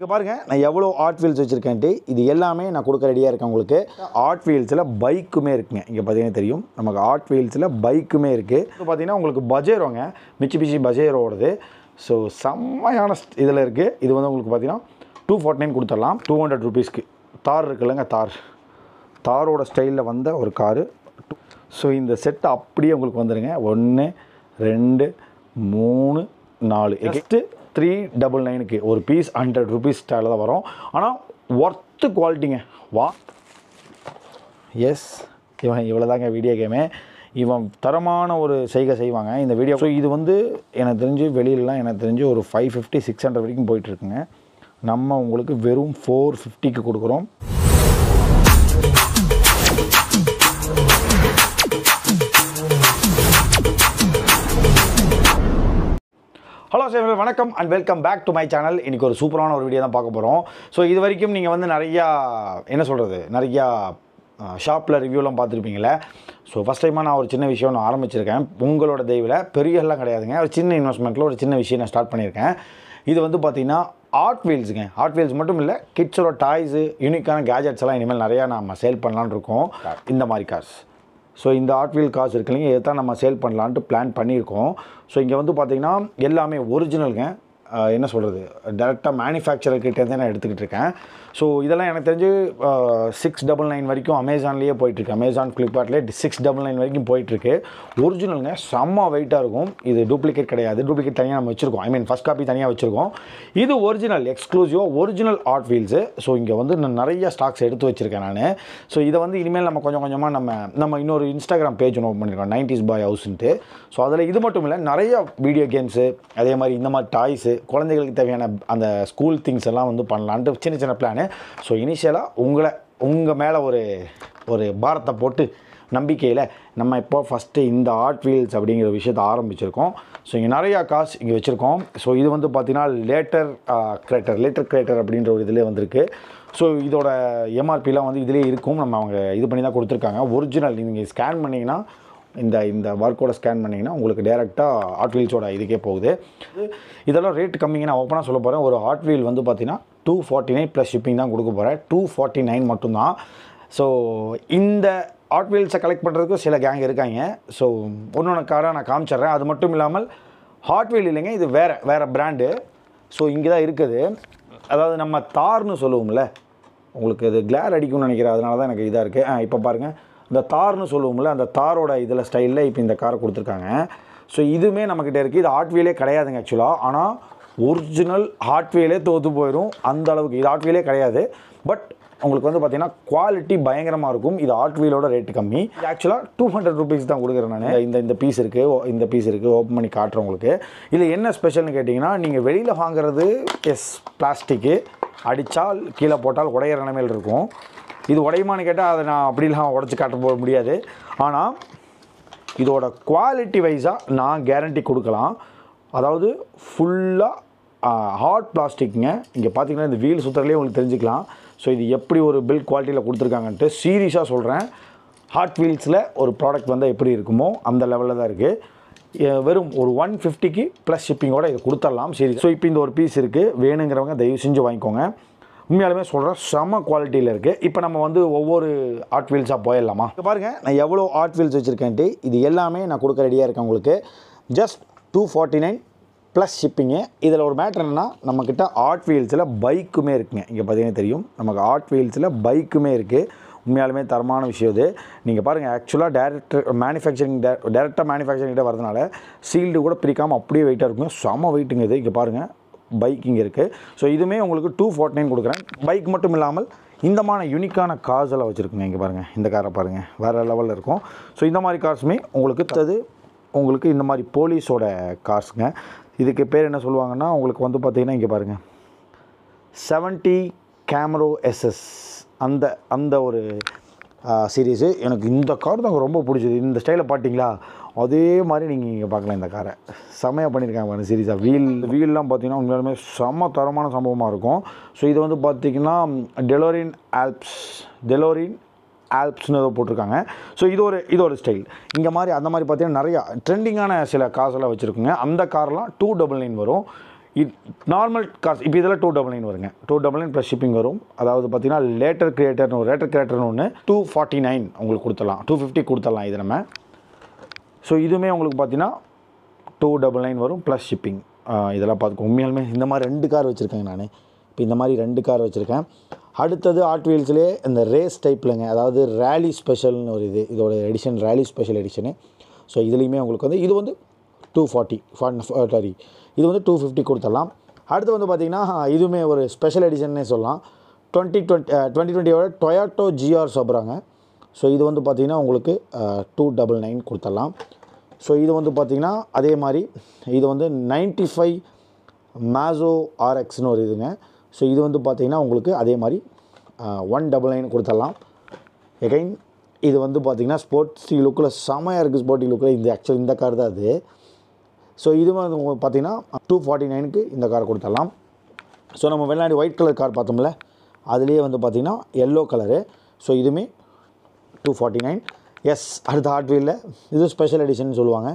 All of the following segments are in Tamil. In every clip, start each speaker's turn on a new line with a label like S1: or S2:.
S1: இங்கே பாருங்கள் நான் எவ்வளோ ஆர்ட் ஃபீல்ஸ் வச்சுருக்கேன்ட்டு இது எல்லாமே நான் கொடுக்க ரெடியாக இருக்கேன் உங்களுக்கு ஆர்ட் ஃபீல்ஸில் பைக்குமே இருக்குங்க இங்கே பார்த்தீங்கன்னா தெரியும் நமக்கு ஆர்ட் ஃபீல்ஸில் பைக்குமே இருக்குது இப்போ பார்த்தீங்கன்னா உங்களுக்கு பஜேரோங்க மிச்சி பிச்சி பஜேரோடது ஸோ செம்மையான இதில் இருக்குது இது வந்து உங்களுக்கு பார்த்தீங்கன்னா டூ ஃபார்ட்டி நைன் கொடுத்துடலாம் டூ ஹண்ட்ரட் ருபீஸ்க்கு தார் இருக்குல்லங்க தார் தாரோட ஸ்டைலில் வந்த ஒரு காரு ஸோ இந்த செட்டை அப்படியே உங்களுக்கு வந்துடுங்க ஒன்று ரெண்டு மூணு நாலு எட்டு த்ரீ டபுள் நைனுக்கு ஒரு பீஸ் ஹண்ட்ரட் ருபீஸ் ஸ்டைலில் தான் வரும் ஆனால் ஒர்த்து குவாலிட்டிங்க வா எஸ் இவன் இவ்வளோ தாங்க வீடியோ கேமே இவன் தரமான ஒரு செய்கை செய்வாங்க இந்த வீடியோ ஸோ இது வந்து எனக்கு தெரிஞ்சு வெளியிலலாம் எனக்கு தெரிஞ்சு ஒரு ஃபைவ் ஃபிஃப்டி சிக்ஸ் ஹண்ட்ரட் வரைக்கும் போயிட்டுருக்குங்க நம்ம உங்களுக்கு வெறும் ஃபோர் ஃபிஃப்டிக்கு கொடுக்குறோம் ஹலோ சார் வணக்கம் and welcome back to my channel இன்றைக்கி ஒரு சூப்பரான ஒரு வீடியோ தான் பார்க்க போகிறோம் ஸோ இது வரைக்கும் நீங்கள் வந்து நிறையா என்ன சொல்கிறது நிறையா ஷாப்பில் ரிவ்யூலாம் பார்த்துருப்பீங்களே ஸோ ஃபஸ்ட் டைமாக நான் ஒரு சின்ன விஷயம் நான் ஆரம்பிச்சிருக்கேன் உங்களோட தெய்வில் பெரிய எல்லாம் கிடையாதுங்க ஒரு சின்ன இன்வெஸ்ட்மெண்ட்டில் ஒரு சின்ன விஷயம் நான் ஸ்டார்ட் பண்ணியிருக்கேன் இது வந்து பார்த்திங்கன்னா ஆர்ட் வீல்ஸுங்க ஆர்ட் வீல்ஸ் மட்டும் இல்லை கிட்ஸோட டாய்ஸு யூனிக்கான கேஜெட்ஸ் எல்லாம் இனிமேல் நிறையா நம்ம சேல் பண்ணலான் இருக்கோம் இந்த மாதிரி காசு ஸோ இந்த ஆட்வீல் காசு இருக்கு இல்லைங்க இதை தான் நம்ம சேல் பண்ணலான்ட்டு பிளான் பண்ணியிருக்கோம் ஸோ இங்கே வந்து பார்த்திங்கன்னா எல்லாமே ஒரிஜினலுங்க என்ன சொல்கிறது டேரெக்டாக தான் நான் எடுத்துக்கிட்டு இருக்கேன் ஸோ இதெல்லாம் எனக்கு தெரிஞ்சு சிக்ஸ் டபுள் நைன் வரைக்கும் அமேசான்லேயே போயிட்டுருக்கு அமேசான் ஃப்ளிப்கார்ட்லேயே சிக்ஸ் டபுள் நைன் வரைக்கும் போயிட்டுருக்கு ஒரிஜினலுங்க செம்ம வெயிட்டாக இருக்கும் இது டூப்ளிகேட் கிடையாது டூப்ளிகேட் தனியாக நம்ம வச்சுருக்கோம் ஐ மீன் ஃபஸ்ட் காப்பி தனியாக வச்சுருக்கோம் இது original exclusive original Hot Wheels so இங்கே வந்து நான் நிறைய ஸ்டாக்ஸ் எடுத்து வச்சுருக்கேன் நான் ஸோ இதை வந்து இனிமேல் நம்ம கொஞ்சம் கொஞ்சமாக நம்ம நம்ம இன்னொரு இன்ஸ்டாகிராம் பேஜ் ஒன்று ஓப்பன் பண்ணியிருக்கோம் நைன்டிஸ் பாய் ஹவுஸ்ன்ட்டு ஸோ அதில் இது மட்டும் இல்லை நிறைய வீடியோ கேம்ஸு அதே மாதிரி இந்த மாதிரி டாய்ஸு குழந்தைகளுக்கு தேவையான அந்த ஸ்கூல் திங்ஸ் எல்லாம் வந்து பண்ணலான்ட்டு சின்ன சின்ன பிளானு ஸோ இனிஷியலாக உங்களை உங்கள் மேலே ஒரு ஒரு பாரத்தை போட்டு நம்பிக்கையில் நம்ம இப்போ ஃபஸ்ட்டு இந்த ஆர்ட் வீல்ஸ் அப்படிங்கிற விஷயத்தை ஆரம்பிச்சிருக்கோம் ஸோ இங்கே நிறையா காசு இங்கே வச்சுருக்கோம் ஸோ இது வந்து பார்த்திங்கன்னா லேட்டர் கிரேட்டர் லேட்டர் கிரேட்டர் அப்படின்ற ஒரு இதிலே வந்திருக்கு ஸோ இதோட எம்ஆர்பிலாம் வந்து இதிலே இருக்கும் நம்ம அவங்க இது பண்ணி தான் கொடுத்துருக்காங்க ஒரிஜினல் நீங்கள் ஸ்கேன் பண்ணிங்கன்னா இந்த இந்த பார்கோடை ஸ்கேன் பண்ணிங்கன்னா உங்களுக்கு டேரெக்டாக ஹாட் வீல்ஸோட இதுக்கே போகுது இதெல்லாம் ரேட் கம்மிங்க நான் ஓப்பனாக சொல்ல போகிறேன் ஒரு ஹாட் வீல் வந்து பார்த்தீங்கன்னா two forty nine plus shipping தான் கொடுக்க போகிறேன் டூ ஃபார்ட்டி நைன் மட்டும்தான் ஸோ இந்த ஹாட் வீல்ஸை கலெக்ட் பண்ணுறதுக்கு சில கேங் இருக்காங்க ஸோ ஒன்று ஒன்று காராக நான் காமிச்சிட்றேன் அது மட்டும் இல்லாமல் ஹாட் வீல் இல்லைங்க இது வேறு வேறு பிராண்டு ஸோ இங்கே தான் இருக்குது அதாவது நம்ம தார்னு சொல்லுவோம்ல உங்களுக்கு இது கிளேர் அடிக்கும்னு நினைக்கிறேன் அதனால தான் எனக்கு இதாக இருக்குது இப்போ பாருங்கள் இந்த தார்னு சொல்லுவோம்ல அந்த தாரோட இதில் ஸ்டைலில் இப்போ இந்த காரை கொடுத்துருக்காங்க ஸோ இதுவுமே நம்மக்கிட்ட இருக்குது இது ஹாட்வேலே கிடையாதுங்க ஆக்சுவலாக ஆனால் ஒரிஜினல் ஹாட்வேலே தோற்று போயிடும் அந்த அளவுக்கு இது ஹாட்வேலே கிடையாது பட் உங்களுக்கு வந்து பார்த்தீங்கன்னா குவாலிட்டி பயங்கரமாக இருக்கும் இது ஆர்ட் வீலோட ரேட்டு கம்மி ஆக்சுவலாக டூ ஹண்ட்ரட் ருபீஸ் தான் கொடுக்குறேன் நான் இந்த இந்த பீஸ் இருக்குது இந்த பீஸ் இருக்குது ஓப்பன் பண்ணி காட்டுறேன் உங்களுக்கு இதில் என்ன ஸ்பெஷல்னு கேட்டிங்கன்னா நீங்கள் வெளியில் வாங்குறது எஸ் பிளாஸ்டிக்கு அடித்தால் கீழே போட்டால் உடையிற நிலைமையில் இருக்கும் இது உடையுமான்னு கேட்டால் அதை நான் அப்படிலாம் உடச்சி காட்ட போக முடியாது ஆனால் இதோட குவாலிட்டி வைஸாக நான் கேரண்டி கொடுக்கலாம் அதாவது ஃபுல்லாக ஹார்ட் பிளாஸ்டிக்ங்க இங்கே பார்த்தீங்கன்னா இந்த வீல் சுற்றுறதுலேயே உங்களுக்கு தெரிஞ்சுக்கலாம் ஸோ இது எப்படி ஒரு பில்ட் குவாலிட்டியில் கொடுத்துருக்காங்கன்ட்டு சீரியஸாக சொல்கிறேன் ஹார்ட் வீல்ஸில் ஒரு ப்ராடக்ட் வந்தால் எப்படி இருக்குமோ அந்த லெவலில் தான் இருக்குது வெறும் ஒரு ஒன் ஃபிஃப்டிக்கு ப்ளஸ் ஷிப்பிங்கோடு இதை கொடுத்துடலாம் சரி ஸோ இப்போ இந்த ஒரு பீஸ் இருக்குது வேணுங்கிறவங்க தயவு செஞ்சு வாங்கிக்கோங்க உண்மையாலுமே சொல்கிறேன் செம குவாலிட்டியில் இருக்குது இப்போ நம்ம வந்து ஒவ்வொரு ஆர்ட் வீல்ஸாக போயிடலாமா இப்போ பாருங்கள் நான் எவ்வளோ ஆர்ட் வீல்ஸ் வச்சுருக்கேன்ட்டு இது எல்லாமே நான் கொடுக்க ரெடியாக இருக்கேன் உங்களுக்கு just two forty nine plus shipping இதில் ஒரு மேட்ரு என்னென்னா நம்மக்கிட்ட ஆர்ட் வீல்ஸில் பைக்குமே இருக்குங்க இங்கே பார்த்தீங்கன்னா தெரியும் நமக்கு ஆர்ட் வீல்ஸில் பைக்குமே இருக்குது உண்மையாலுமே தரமான விஷயம் இது நீங்கள் பாருங்கள் ஆக்சுவலாக டேரக்டர் மேனுஃபேக்சரிங் டே டேரெக்டாக மேனுஃபேக்சரிங்கிட்ட வரதுனால சீல்டு கூட பிரிக்காமல் அப்படியே வெயிட்டாக இருக்கும் செம வெயிட்டுங்க இது இங்கே பாருங்கள் பைக் இங்கே இருக்குது ஸோ இதுவுமே உங்களுக்கு டூ ஃபார்ட்டி நைன் கொடுக்குறேன் பைக் மட்டும் இல்லாமல் இந்தமான யூனிக்கான கார்ஸ் எல்லாம் வச்சுருக்குங்க இங்கே பாருங்கள் இந்த காரை பாருங்கள் வேறு லெவலில் இருக்கும் ஸோ இந்த மாதிரி கார்ஸுமே உங்களுக்கு தது உங்களுக்கு இந்த மாதிரி போலீஸோட கார்ஸுங்க இதுக்கு பேர் என்ன சொல்லுவாங்கன்னா உங்களுக்கு வந்து பார்த்திங்கன்னா இங்கே பாருங்கள் செவன்ட்டி கேமரோ எஸ்எஸ் அந்த அந்த ஒரு சீரீஸு எனக்கு இந்த கார் தான் ரொம்ப பிடிச்சது இந்த ஸ்டைலை பார்த்தீங்களா அதே மாதிரி நீங்கள் இங்கே பார்க்கலாம் இந்த காரை செமையாக பண்ணியிருக்காங்க பாருங்கள் சீரியஸாக வீல் வீல்லாம் பார்த்தீங்கன்னா உங்களாலுமே செம தரமான சம்பவமாக இருக்கும் ஸோ இது வந்து பார்த்திங்கன்னா டெலோரின் ஆல்ப்ஸ் டெலோரின் ஆல்ப்ஸ்னு ஏதோ போட்டிருக்காங்க ஸோ இது ஒரு இது ஒரு ஸ்டைல் இங்கே மாதிரி அந்த மாதிரி பார்த்தீங்கன்னா நிறையா ட்ரெண்டிங்கான சில காசெல்லாம் வச்சுருக்குங்க அந்த கார்லாம் டூ டபுள் நைன் வரும் இட் நார்மல் காசு இப்போ இதெல்லாம் டூ டபுள் நைன் வருங்க two double nine plus shipping வரும் அதாவது பார்த்தீங்கன்னா லேட்டர் கிரியேட்டர்னு ஒரு லேட்டர் கிரியேட்டர்னு ஒன்று டூ ஃபார்ட்டி நைன் உங்களுக்கு கொடுத்துடலாம் டூ ஃபிஃப்டி கொடுத்துடலாம் இது நம்ம ஸோ இதுவுமே உங்களுக்கு பார்த்தீங்கன்னா டூ டபுள் நைன் வரும் ப்ளஸ் ஷிப்பிங் இதெல்லாம் பார்த்துக்கோங்க உண்மையாலுமே இந்த மாதிரி ரெண்டு கார் வச்சுருக்கேங்க நான் இப்போ இந்த மாதிரி ரெண்டு கார் வச்சுருக்கேன் அடுத்தது ஆட் வீல்ஸ்லேயே இந்த ரேஸ் டைப்பில்ங்க அதாவது ரேலி ஸ்பெஷல்னு ஒரு இது இதோட edition rally special edition so இதுலேயுமே உங்களுக்கு வந்து இது வந்து டூ ஃபார்ட்டி சாரி இது வந்து டூ ஃபிஃப்டி கொடுத்துடலாம் அடுத்து வந்து பார்த்திங்கன்னா இதுவுமே ஒரு ஸ்பெஷல் எடிஷன்னே சொல்லலாம் டுவெண்ட்டி டுவெண்ட்டி டுவெண்ட்டி டுவெண்ட்டியோட டொயாட்டோ ஜிஆர் சொல்கிறாங்க ஸோ இது வந்து பார்த்திங்கன்னா உங்களுக்கு டூ டபுள் நைன் கொடுத்துடலாம் ஸோ இது வந்து பார்த்திங்கன்னா அதே மாதிரி இது வந்து நைன்ட்டி ஃபைவ் மேசோ ஆர்எக்ஸ்னு ஒரு இதுங்க ஸோ இது வந்து பார்த்திங்கன்னா உங்களுக்கு அதே மாதிரி ஒன் டபுள் நைன் கொடுத்துடலாம் எகைன் இது வந்து பார்த்திங்கன்னா ஸ்போர்ட்ஸி லுக்கில் செமையாக இருக்குது ஸ்போர்ட்டி லுக்கில் இந்த ஆக்சுவல் இந்த கார் தான் அது ஸோ இது வந்து பார்த்திங்கன்னா டூ ஃபார்ட்டி நைனுக்கு இந்த கார் கொடுத்துடலாம் ஸோ நம்ம வெளிநாடு ஒயிட் கலர் கார் பார்த்தோம்ல அதுலேயே வந்து பார்த்திங்கன்னா எல்லோ கலரு ஸோ இதுவுமே டூ ஃபார்ட்டி நைன் எஸ் அடுத்த ஹார்ட் வீலில் இது ஸ்பெஷல் எடிஷன் சொல்லுவாங்க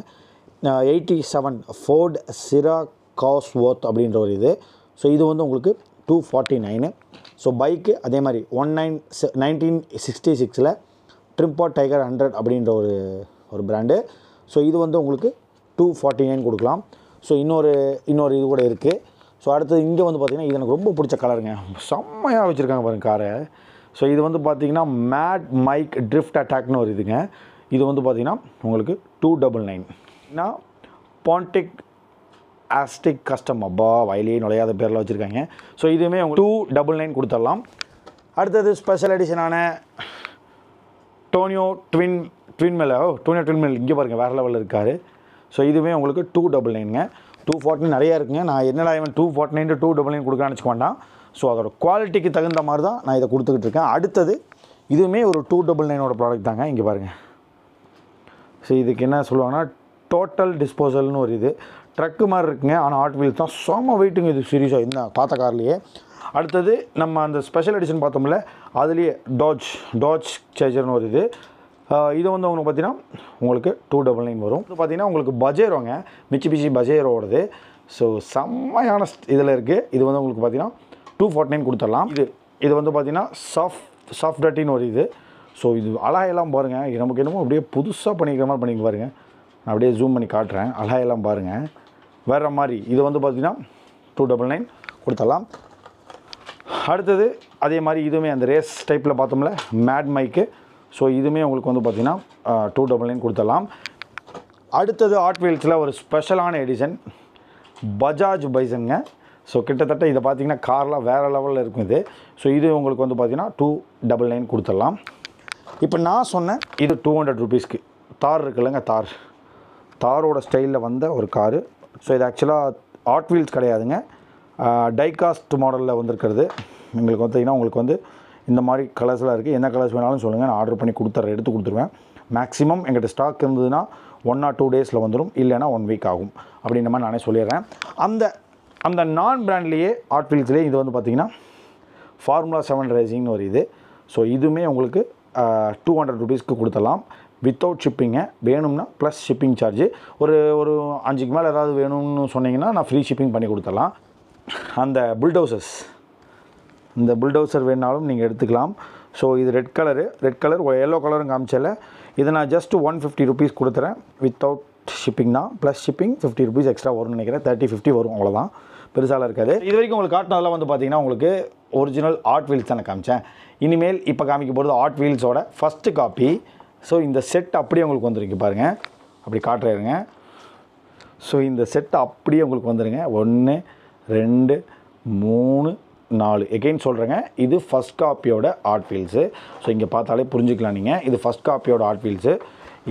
S1: எயிட்டி செவன் ஃபோர்ட் சிரா காஸ் ஓத் அப்படின்ற ஒரு இது ஸோ இது வந்து உங்களுக்கு டூ ஃபார்ட்டி நைனு ஸோ பைக்கு அதே மாதிரி ஒன் நைன் நைன்டீன் சிக்ஸ்டி சிக்ஸில் ட்ரிம்பா டைகர் ஹண்ட்ரட் அப்படின்ற ஒரு ஒரு பிராண்டு ஸோ இது வந்து உங்களுக்கு டூ ஃபார்ட்டி நைன் கொடுக்கலாம் ஸோ இன்னொரு இன்னொரு இது கூட இருக்குது ஸோ அடுத்தது இங்கே வந்து பார்த்திங்கன்னா இது எனக்கு ரொம்ப பிடிச்ச கலருங்க செம்மையாக வச்சுருக்காங்க பாருங்கள் காரை ஸோ இது வந்து பார்த்திங்கன்னா மேட் மைக் ட்ரிஃப்ட் அட்டாக்னு ஒரு இதுங்க இது வந்து பார்த்திங்கன்னா உங்களுக்கு டூ டபுள் நைன்னா பாண்டிக் ஆஸ்டிக் கஸ்டம் அப்பா வயலே நுழையாத பேரில் வச்சுருக்காங்க ஸோ இதுவுமே டூ டபுள் நைன் கொடுத்துடலாம் அடுத்தது ஸ்பெஷல் எடிஷனான டோனியோ ட்வின் ட்வின் மேலே ஓ டோனியோ ட்வின் மேல் இங்கே பாருங்கள் வேறு லெவலில் இருக்கார் ஸோ இதுவுமே உங்களுக்கு டூ டபுள் நைனுங்க டூ ஃபார்ட்டி நிறையா இருக்குங்க நான் என்னடா இவன் two forty nine two double nine கொடுக்குறான்னு வச்சுக்க வேண்டாம் ஸோ அதோட குவாலிட்டிக்கு தகுந்த மாதிரி தான் நான் இதை கொடுத்துக்கிட்டு இருக்கேன் அடுத்தது இதுவுமே ஒரு டூ டபுள் நைனோட ப்ராடக்ட் தாங்க இங்கே பாருங்கள் ஸோ இதுக்கு என்ன சொல்லுவாங்கன்னா டோட்டல் டிஸ்போசல்னு ஒரு இது ட்ரக்கு மாதிரி இருக்குங்க ஆனால் ஹாட் வீல்ஸ் தான் செம்ம வெயிட்டுங்க இது சீரியஸாக இந்த பார்த்த கார்லையே அடுத்தது நம்ம அந்த ஸ்பெஷல் எடிஷன் பார்த்தோம்ல அதுலேயே டாஜ் டாஜ் சேஜர்னு ஒரு இது இது வந்து உங்களுக்கு பார்த்தீங்கன்னா உங்களுக்கு டூ டபுள் நைன் வரும் பார்த்தீங்கன்னா உங்களுக்கு பஜேரோங்க மிச்சி பிச்சி பஜேரோடது ஸோ செம்மையான இதில் இருக்குது இது வந்து உங்களுக்கு பார்த்தீங்கன்னா டூ ஃபார்ட்டி நைன் கொடுத்துடலாம் இது இது வந்து பார்த்தீங்கன்னா சாஃப்ட் சாஃப்ட் டட்டின்னு ஒரு இது ஸோ இது அழகையெல்லாம் பாருங்கள் நமக்கு என்னமோ அப்படியே புதுசாக பண்ணிக்கிற மாதிரி பண்ணிக்க பாருங்கள் நான் அப்படியே ஜூம் பண்ணி காட்டுறேன் அலாயெல்லாம் பாருங்கள் வேறு மாதிரி இது வந்து பார்த்திங்கன்னா டூ டபுள் நைன் கொடுத்துடலாம் அடுத்தது அதே மாதிரி இதுவுமே அந்த ரேஸ் டைப்பில் பார்த்தோம்ல மேட் மைக்கு ஸோ இதுவுமே உங்களுக்கு வந்து பார்த்திங்கன்னா டூ டபுள் நைன் கொடுத்துடலாம் அடுத்தது ஆட் வீல்ஸில் ஒரு ஸ்பெஷலான எடிஷன் பஜாஜ் பைசனுங்க ஸோ கிட்டத்தட்ட இதை பார்த்திங்கன்னா கார்லாம் வேறு லெவலில் இருக்கும் இது ஸோ இது உங்களுக்கு வந்து பார்த்திங்கன்னா டூ டபுள் நைன் கொடுத்துடலாம் இப்போ நான் சொன்னேன் இது டூ ஹண்ட்ரட் ருபீஸ்க்கு தார் இருக்குல்லங்க தார் தாரோட ஸ்டைலில் வந்த ஒரு காரு ஸோ இது ஆக்சுவலாக ஆட் வீல்ஸ் கிடையாதுங்க டைகாஸ்ட் மாடலில் வந்திருக்கிறது எங்களுக்கு பார்த்திங்கன்னா உங்களுக்கு வந்து இந்த மாதிரி கலர்ஸ்லாம் இருக்குது என்ன கலர்ஸ் வேணாலும் சொல்லுங்கள் நான் ஆர்டர் பண்ணி கொடுத்துட்றேன் எடுத்து கொடுத்துருவேன் மேக்ஸிமம் எங்கள்கிட்ட ஸ்டாக் இருந்ததுன்னா ஒன் ஆர் டூ டேஸில் வந்துடும் இல்லைனா ஒன் வீக் ஆகும் அப்படின்ற மாதிரி நானே சொல்லிடுறேன் அந்த அந்த நான் பிராண்ட்லேயே வீல்ஸ்லேயே இது வந்து பார்த்திங்கன்னா ஃபார்முலா செவன் ரேசிங்னு ஒரு இது ஸோ இதுவுமே உங்களுக்கு டூ ஹண்ட்ரட் ருபீஸ்க்கு கொடுத்தலாம் வித்தவுட் ஷிப்பிங்கை வேணும்னா ப்ளஸ் ஷிப்பிங் சார்ஜு ஒரு ஒரு அஞ்சுக்கு மேலே ஏதாவது வேணும்னு சொன்னிங்கன்னா நான் ஃப்ரீ ஷிப்பிங் பண்ணி கொடுத்தலாம் அந்த புல்டோசர்ஸ் இந்த புல்டோசர் வேணாலும் நீங்கள் எடுத்துக்கலாம் ஸோ இது red colour red colour yellow கலரும் காமிச்சல இதை நான் ஜஸ்ட் ஒன் ஃபிஃப்டி ருபீஸ் கொடுத்துறேன் வித்தவுட் ஷிப்பிங் தான் plus shipping fifty rupees extra வரும்னு நினைக்கிறேன் தேர்ட்டி ஃபிஃப்டி வரும் அவ்வளோதான் பெருசாலாம் இருக்காது இது வரைக்கும் உங்களுக்கு காட்டினதெல்லாம் வந்து பார்த்திங்கன்னா உங்களுக்கு ஒரிஜினல் ஆர்ட் வீல்ஸ் தானே காமிச்சேன் இனிமேல் இப்போ காமிக்க போகிறது ஆர்ட் வீல்ஸோட ஃபஸ்ட்டு காப்பி ஸோ இந்த செட் அப்படியே உங்களுக்கு வந்துருக்கு பாருங்கள் அப்படி காட்டுறாருங்க ஸோ இந்த செட் அப்படியே உங்களுக்கு வந்துடுங்க ஒன்று ரெண்டு மூணு நாலு எகெயின் சொல்கிறேங்க இது ஃபஸ்ட் காப்பியோட ஆர்ட் ஃபீல்ஸு ஸோ இங்கே பார்த்தாலே புரிஞ்சுக்கலாம் நீங்கள் இது ஃபஸ்ட் காப்பியோட ஆர்ட் ஃபீல்ஸு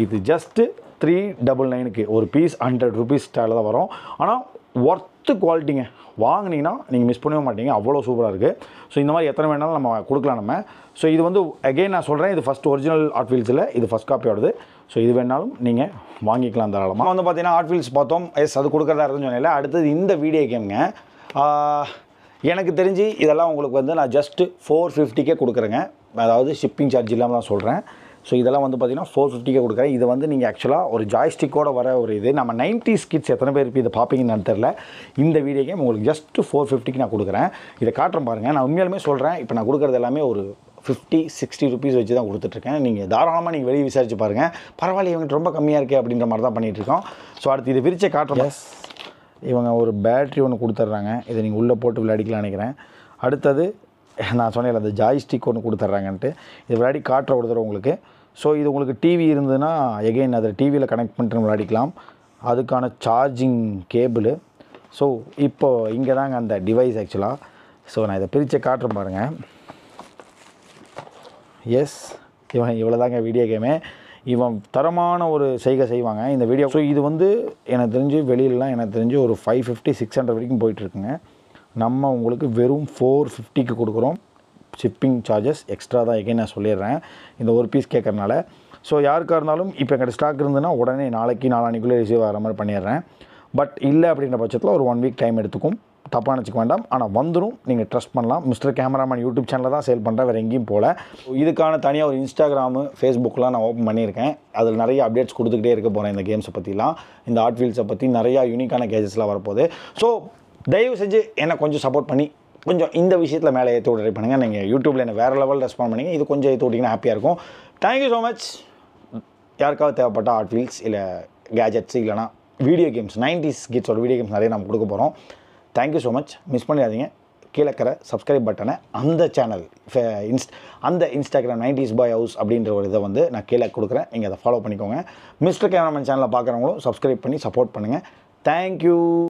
S1: இது ஜஸ்ட்டு த்ரீ டபுள் நைனுக்கு ஒரு பீஸ் ஹண்ட்ரட் ருபீஸ் ஸ்டைலில் தான் வரும் ஆனால் ஒர்த் ஒர்த்து குவாலிட்டிங்க வாங்கினீங்கன்னா நீங்கள் மிஸ் பண்ணவே மாட்டீங்க அவ்வளோ சூப்பராக இருக்குது ஸோ இந்த மாதிரி எத்தனை வேணாலும் நம்ம கொடுக்கலாம் நம்ம ஸோ இது வந்து அகெயின் நான் சொல்கிறேன் இது ஃபஸ்ட் ஒரிஜினல் ஆர்ட் ஃபீல்ஸில் இது ஃபஸ்ட் காப்பியோடது ஸோ இது வேணாலும் நீங்கள் வாங்கிக்கலாம் தாராளமாக வந்து பார்த்தீங்கன்னா ஆர்ட் ஃபீல்ஸ் பார்த்தோம் எஸ் அது கொடுக்குறதா இருக்குன்னு சொன்னால அடுத்தது இந்த வீடியோ கேமுங்க எனக்கு தெரிஞ்சு இதெல்லாம் உங்களுக்கு வந்து நான் ஜஸ்ட்டு ஃபோர் ஃபிஃப்டிக்கே கொடுக்குறேங்க அதாவது ஷிப்பிங் சார்ஜ் இல்லாமல் தான் சொல்கிறேன் ஸோ இதெல்லாம் வந்து பார்த்திங்கன்னா ஃபோர் ஃபிஃப்டிக்கே கொடுக்குறேன் இது வந்து நீங்கள் ஆக்சுவலாக ஒரு ஜாயிஸ்டிக்கோட வர ஒரு இது நம்ம நைன்டி ஸ்கிட்ஸ் எத்தனை பேர் இப்போ இதை பார்ப்பீங்கன்னு தெரில இந்த வீடியோ கேம் உங்களுக்கு ஜஸ்ட் ஃபோர் ஃபிஃப்டிக்கு நான் கொடுக்குறேன் இதை காட்டுறேன் பாருங்கள் நான் உண்மையாலுமே சொல்கிறேன் இப்போ நான் கொடுக்குறது எல்லாமே ஒரு ஃபிஃப்டி சிக்ஸ்டி ருபீஸ் வச்சு தான் கொடுத்துட்ருக்கேன் நீங்கள் தாராளமாக நீங்கள் வெளியே விசாரிச்சு பாருங்கள் பரவாயில்ல இவங்க ரொம்ப கம்மியாக இருக்குது அப்படின்ற மாதிரி தான் பண்ணிகிட்ருக்கோம் ஸோ அடுத்து இதை விரிச்சே காட்டுறோம் இவங்க ஒரு பேட்ரி ஒன்று கொடுத்துட்றாங்க இதை நீங்கள் உள்ளே போட்டு விளையாடிக்கலாம்னு நினைக்கிறேன் அடுத்தது நான் சொன்னேன் அந்த ஜாய்ஸ்டிக் ஒன்று கொடுத்துட்றாங்கன்ட்டு இது விளையாடி காட்டுற ஒரு உங்களுக்கு ஸோ இது உங்களுக்கு டிவி இருந்ததுன்னா எகெயின் அதை டிவியில் கனெக்ட் பண்ணிட்டு விளையாடிக்கலாம் அதுக்கான சார்ஜிங் கேபிள் ஸோ இப்போது இங்கே தாங்க அந்த டிவைஸ் ஆக்சுவலாக ஸோ நான் இதை பிரித்து காட்டுற பாருங்கள் எஸ் இவன் இவ்வளோ தாங்க வீடியோ கேமே இவன் தரமான ஒரு செய்கை செய்வாங்க இந்த வீடியோ ஸோ இது வந்து எனக்கு தெரிஞ்சு வெளியிலலாம் எனக்கு தெரிஞ்சு ஒரு ஃபைவ் ஃபிஃப்டி சிக்ஸ் ஹண்ட்ரட் வரைக்கும் போயிட்டுருக்குங்க நம்ம உங்களுக்கு வெறும் ஃபோர் ஃபிஃப்டிக்கு கொடுக்குறோம் ஷிப்பிங் சார்ஜஸ் எக்ஸ்ட்ரா தான் எகைன் நான் சொல்லிடுறேன் இந்த ஒரு பீஸ் கேட்குறனால ஸோ யாருக்காக இருந்தாலும் இப்போ எங்கள்கிட்ட ஸ்டாக் இருந்ததுன்னா உடனே நாளைக்கு நாளானிக்குள்ளே ரிசீவ் ஆகிற மாதிரி பண்ணிடுறேன் பட் இல்லை அப்படின்ற பட்சத்தில் ஒரு ஒன் வீக் டைம் எடுத்துக்கும் தப்பாக நினச்சிக்க வேண்டாம் ஆனால் வந்துடும் நீங்கள் ட்ரஸ்ட் பண்ணலாம் மிஸ்டர் கேமராமேன் யூடியூப் சேனலில் தான் சேல் பண்ணுறேன் வேறு எங்கேயும் போகல இதுக்கான தனியாக ஒரு இன்ஸ்டாகிராமு ஃபேஸ்புக்கெலாம் நான் ஓப்பன் பண்ணியிருக்கேன் அதில் நிறைய அப்டேட்ஸ் கொடுத்துக்கிட்டே இருக்க போகிறேன் இந்த கேம்ஸை பற்றிலாம் இந்த ஆர்ட் ஃபீல்ஸை பற்றி நிறையா யூனிக்கான கேஜஸ்லாம் வரப்போகுது ஸோ தயவு செஞ்சு என்னை கொஞ்சம் சப்போர்ட் பண்ணி கொஞ்சம் இந்த விஷயத்தில் மேலே ஏற்றி விட்ரை பண்ணுங்கள் நீங்கள் யூடியூப்பில் என்ன வேறு லெவல் ரெஸ்பாண்ட் பண்ணுங்கள் இது கொஞ்சம் ஏற்றி விட்டிங்கன்னா ஹாப்பியாக இருக்கும் தேங்க்யூ ஸோ மச் யாருக்காவது தேவைப்பட்ட ஆர்ட் வீல்ஸ் இல்லை கேஜெட்ஸ் இல்லைனா வீடியோ கேம்ஸ் நைன்டிஸ் கிட்ஸோட வீடியோ கேம்ஸ் நிறைய நம்ம கொடுக்க போகிறோம் தேங்க்யூ ஸோ மச் மிஸ் பண்ணிடாதீங்க கீழக்கிற சப்ஸ்கிரைப் பட்டனை அந்த சேனல் இன்ஸ்ட் அந்த இன்ஸ்டாகிராம் நைன்டிஸ் பாய் ஹவுஸ் அப்படின்ற ஒரு இதை வந்து நான் கீழே கொடுக்குறேன் நீங்கள் அதை ஃபாலோ பண்ணிக்கோங்க மிஸ்டர் கேமராமேன் சேனலை பார்க்குறவங்களும் சப்ஸ்கிரைப் பண்ணி சப்போர்ட் பண்ணுங்கள் தேங்க்யூ